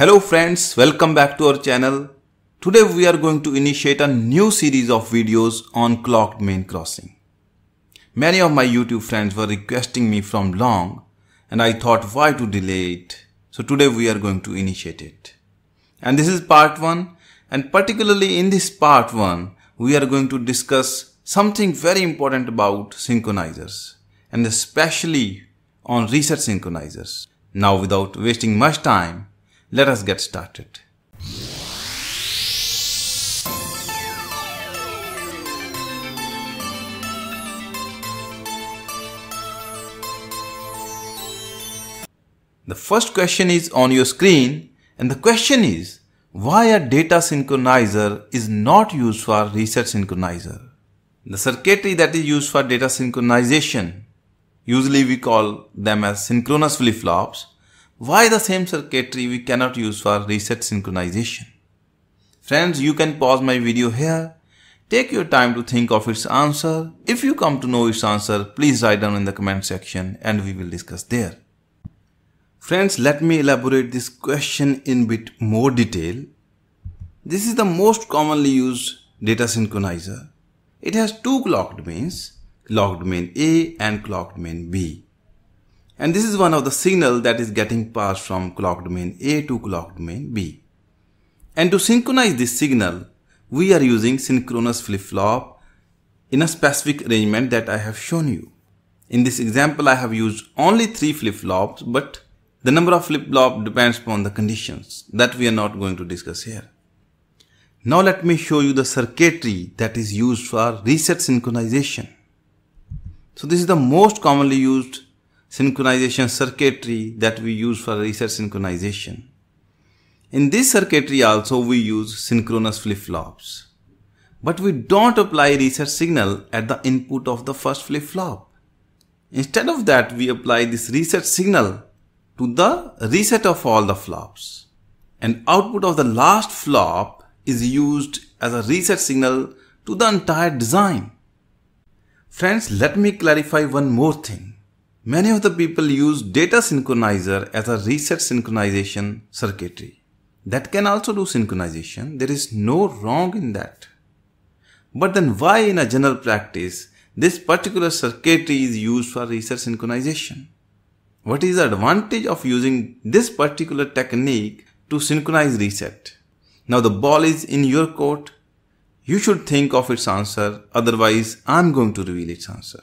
Hello friends, welcome back to our channel. Today we are going to initiate a new series of videos on clocked main crossing. Many of my YouTube friends were requesting me from long and I thought why to delay it. So today we are going to initiate it. And this is part 1 and particularly in this part 1 we are going to discuss something very important about synchronizers and especially on reset synchronizers. Now without wasting much time, let us get started. The first question is on your screen and the question is why a data synchronizer is not used for reset synchronizer. The circuitry that is used for data synchronization, usually we call them as synchronous flip-flops, why the same circuitry we cannot use for reset synchronization? Friends, you can pause my video here. Take your time to think of its answer. If you come to know its answer, please write down in the comment section and we will discuss there. Friends, let me elaborate this question in bit more detail. This is the most commonly used data synchronizer. It has two clock domains, clock domain A and clock domain B. And this is one of the signal that is getting passed from clock domain A to clock domain B. And to synchronize this signal, we are using synchronous flip-flop in a specific arrangement that I have shown you. In this example, I have used only three flip-flops, but the number of flip-flop depends upon the conditions that we are not going to discuss here. Now let me show you the circuitry that is used for reset synchronization. So this is the most commonly used synchronization circuitry that we use for reset synchronization. In this circuitry also we use synchronous flip-flops. But we don't apply reset signal at the input of the first flip-flop. Instead of that we apply this reset signal to the reset of all the flops. And output of the last flop is used as a reset signal to the entire design. Friends, let me clarify one more thing. Many of the people use data synchronizer as a reset synchronization circuitry. That can also do synchronization. There is no wrong in that. But then why in a general practice this particular circuitry is used for reset synchronization? What is the advantage of using this particular technique to synchronize reset? Now the ball is in your court. You should think of its answer, otherwise I'm going to reveal its answer.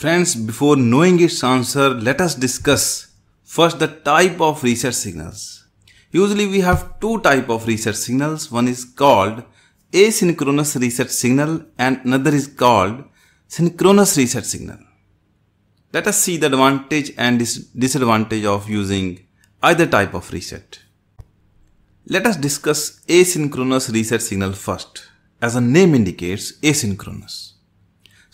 Friends, before knowing its answer, let us discuss first the type of research signals. Usually we have two type of research signals. One is called asynchronous research signal and another is called synchronous research signal. Let us see the advantage and dis disadvantage of using either type of research. Let us discuss asynchronous research signal first. As the name indicates, asynchronous.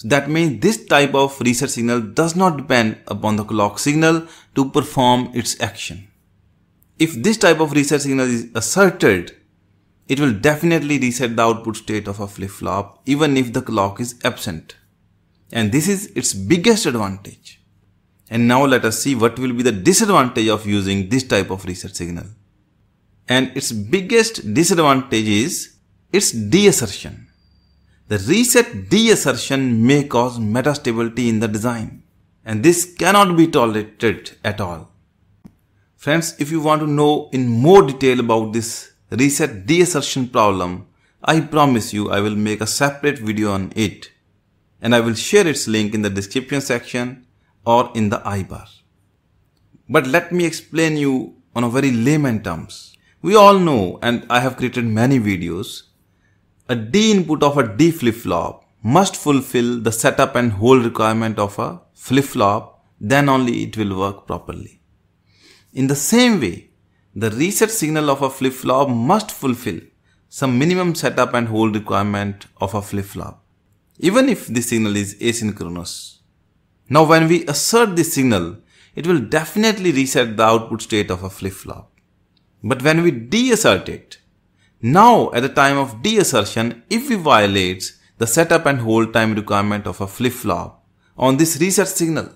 So that means this type of reset signal does not depend upon the clock signal to perform its action. If this type of reset signal is asserted, it will definitely reset the output state of a flip-flop even if the clock is absent. And this is its biggest advantage. And now let us see what will be the disadvantage of using this type of reset signal. And its biggest disadvantage is its deassertion. The reset deassertion may cause metastability in the design and this cannot be tolerated at all. Friends, if you want to know in more detail about this reset deassertion problem, I promise you I will make a separate video on it and I will share its link in the description section or in the ibar. But let me explain you on a very layman terms. We all know and I have created many videos a D input of a D flip-flop must fulfill the setup and hold requirement of a flip-flop, then only it will work properly. In the same way, the reset signal of a flip-flop must fulfill some minimum setup and hold requirement of a flip-flop, even if the signal is asynchronous. Now when we assert this signal, it will definitely reset the output state of a flip-flop. But when we deassert it, now at the time of deassertion, if we violates the setup and hold time requirement of a flip-flop on this reset signal,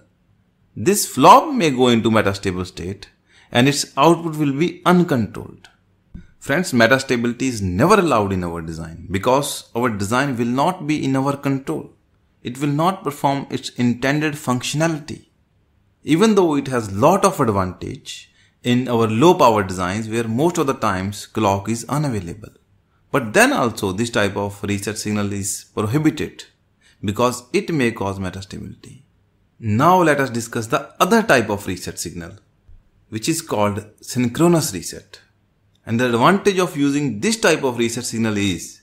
this flop may go into metastable state and its output will be uncontrolled. Friends, metastability is never allowed in our design because our design will not be in our control. It will not perform its intended functionality. Even though it has lot of advantage, in our low power designs where most of the times clock is unavailable. But then also this type of reset signal is prohibited because it may cause metastability. Now let us discuss the other type of reset signal which is called synchronous reset. And the advantage of using this type of reset signal is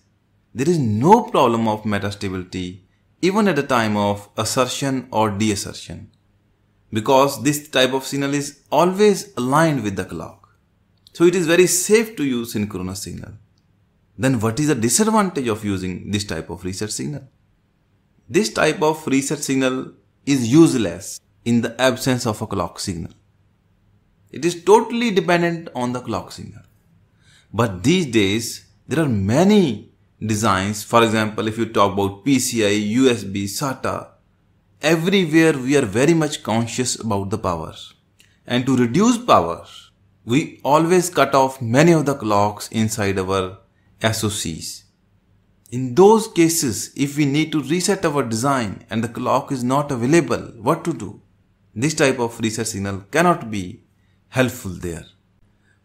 there is no problem of metastability even at the time of assertion or deassertion because this type of signal is always aligned with the clock. So it is very safe to use synchronous signal. Then what is the disadvantage of using this type of research signal? This type of research signal is useless in the absence of a clock signal. It is totally dependent on the clock signal. But these days, there are many designs. For example, if you talk about PCI, USB, SATA, everywhere we are very much conscious about the power. And to reduce power, we always cut off many of the clocks inside our SOCs. In those cases, if we need to reset our design and the clock is not available, what to do? This type of reset signal cannot be helpful there.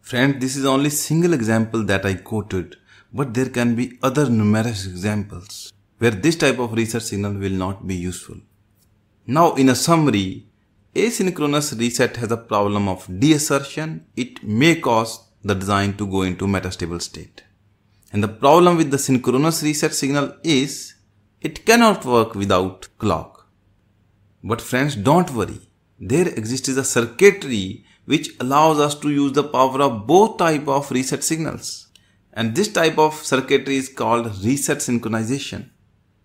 Friend, this is only single example that I quoted, but there can be other numerous examples where this type of reset signal will not be useful. Now in a summary, asynchronous reset has a problem of deassertion. It may cause the design to go into metastable state. And the problem with the synchronous reset signal is it cannot work without clock. But friends, don't worry. There exists a circuitry which allows us to use the power of both type of reset signals. And this type of circuitry is called reset synchronization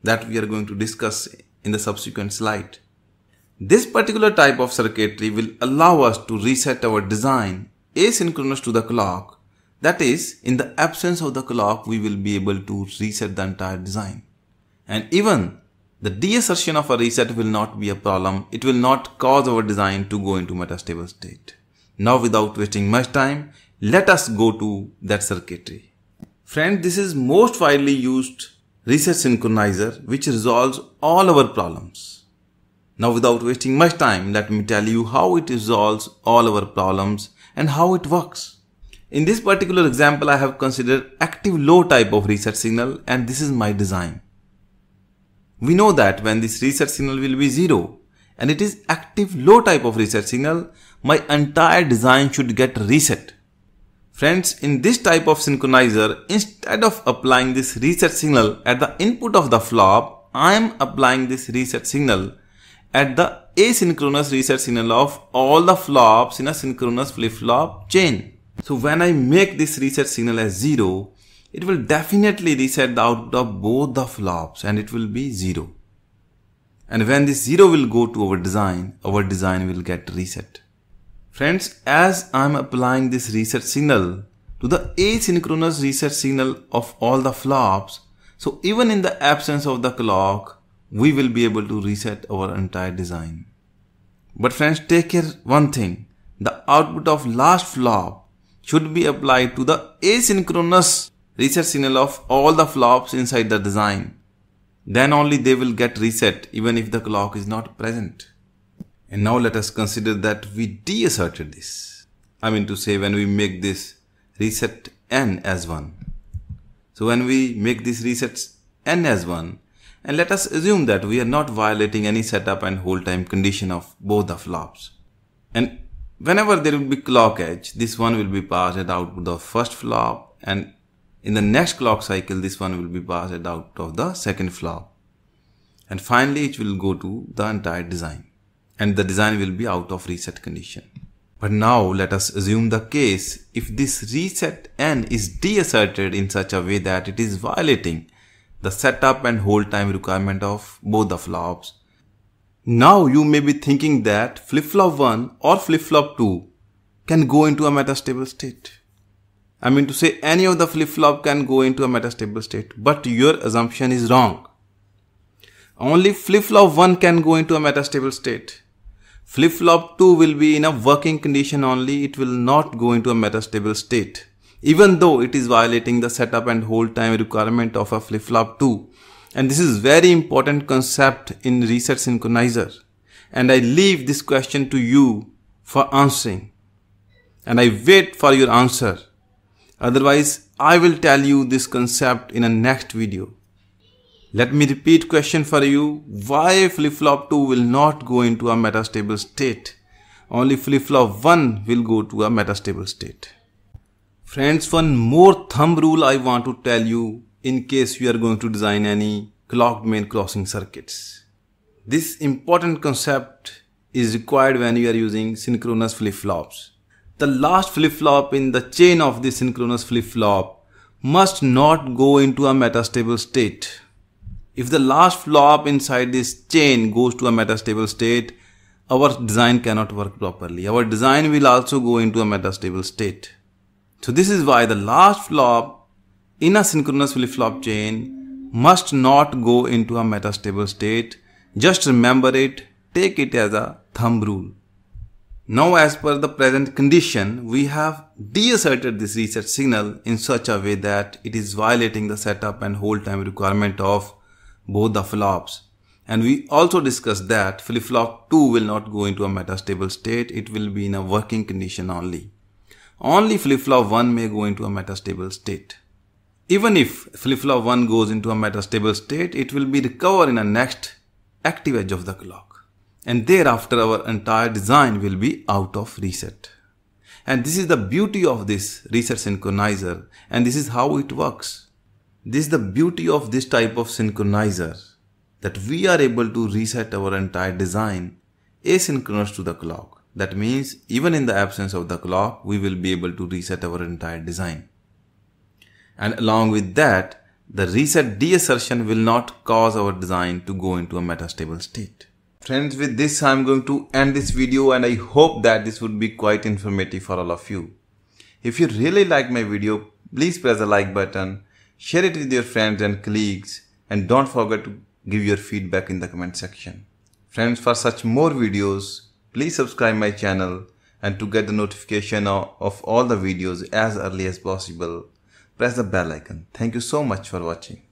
that we are going to discuss in the subsequent slide. This particular type of circuitry will allow us to reset our design asynchronous to the clock. That is, in the absence of the clock, we will be able to reset the entire design. And even the deassertion of a reset will not be a problem. It will not cause our design to go into metastable state. Now without wasting much time, let us go to that circuitry. friend. this is most widely used reset synchronizer which resolves all our problems. Now without wasting much time, let me tell you how it resolves all our problems and how it works. In this particular example, I have considered active low type of reset signal and this is my design. We know that when this reset signal will be zero and it is active low type of reset signal, my entire design should get reset. Friends, in this type of synchronizer, instead of applying this reset signal at the input of the flop, I am applying this reset signal at the asynchronous reset signal of all the flops in a synchronous flip-flop chain. So when I make this reset signal as 0, it will definitely reset the output of both the flops and it will be 0. And when this 0 will go to our design, our design will get reset. Friends, as I'm applying this reset signal to the asynchronous reset signal of all the flops, so even in the absence of the clock, we will be able to reset our entire design. But friends, take care one thing. The output of last flop should be applied to the asynchronous reset signal of all the flops inside the design. Then only they will get reset even if the clock is not present. And now let us consider that we deasserted this. I mean to say when we make this reset n as 1. So when we make this reset n as 1, and let us assume that we are not violating any setup and hold time condition of both the flops. And whenever there will be clock edge, this one will be passed at output of first flop and in the next clock cycle, this one will be passed at out of the second flop. And finally, it will go to the entire design and the design will be out of reset condition. But now let us assume the case if this reset n is deasserted in such a way that it is violating the setup and hold time requirement of both the flops. Now you may be thinking that flip-flop 1 or flip-flop 2 can go into a metastable state. I mean to say any of the flip-flop can go into a metastable state, but your assumption is wrong. Only flip-flop 1 can go into a metastable state. Flip-flop 2 will be in a working condition only, it will not go into a metastable state even though it is violating the setup and hold time requirement of a flip-flop two, And this is very important concept in reset synchronizer. And I leave this question to you for answering. And I wait for your answer. Otherwise, I will tell you this concept in a next video. Let me repeat question for you. Why flip-flop 2 will not go into a metastable state? Only flip-flop 1 will go to a metastable state. Friends, one more thumb rule I want to tell you in case you are going to design any clocked main crossing circuits. This important concept is required when you are using synchronous flip-flops. The last flip-flop in the chain of the synchronous flip-flop must not go into a metastable state. If the last flop inside this chain goes to a metastable state, our design cannot work properly. Our design will also go into a metastable state. So this is why the last flop in a synchronous flip-flop chain must not go into a metastable state. Just remember it, take it as a thumb rule. Now as per the present condition, we have deasserted this reset signal in such a way that it is violating the setup and hold time requirement of both the flops. And we also discussed that flip-flop 2 will not go into a metastable state, it will be in a working condition only only flip-flop 1 may go into a metastable state. Even if flip-flop 1 goes into a metastable state, it will be recovered in a next active edge of the clock. And thereafter our entire design will be out of reset. And this is the beauty of this reset synchronizer and this is how it works. This is the beauty of this type of synchronizer that we are able to reset our entire design asynchronous to the clock. That means even in the absence of the clock, we will be able to reset our entire design. And along with that, the reset deassertion will not cause our design to go into a metastable state. Friends, with this I'm going to end this video and I hope that this would be quite informative for all of you. If you really like my video, please press the like button, share it with your friends and colleagues and don't forget to give your feedback in the comment section. Friends, for such more videos, Please subscribe my channel and to get the notification of all the videos as early as possible, press the bell icon. Thank you so much for watching.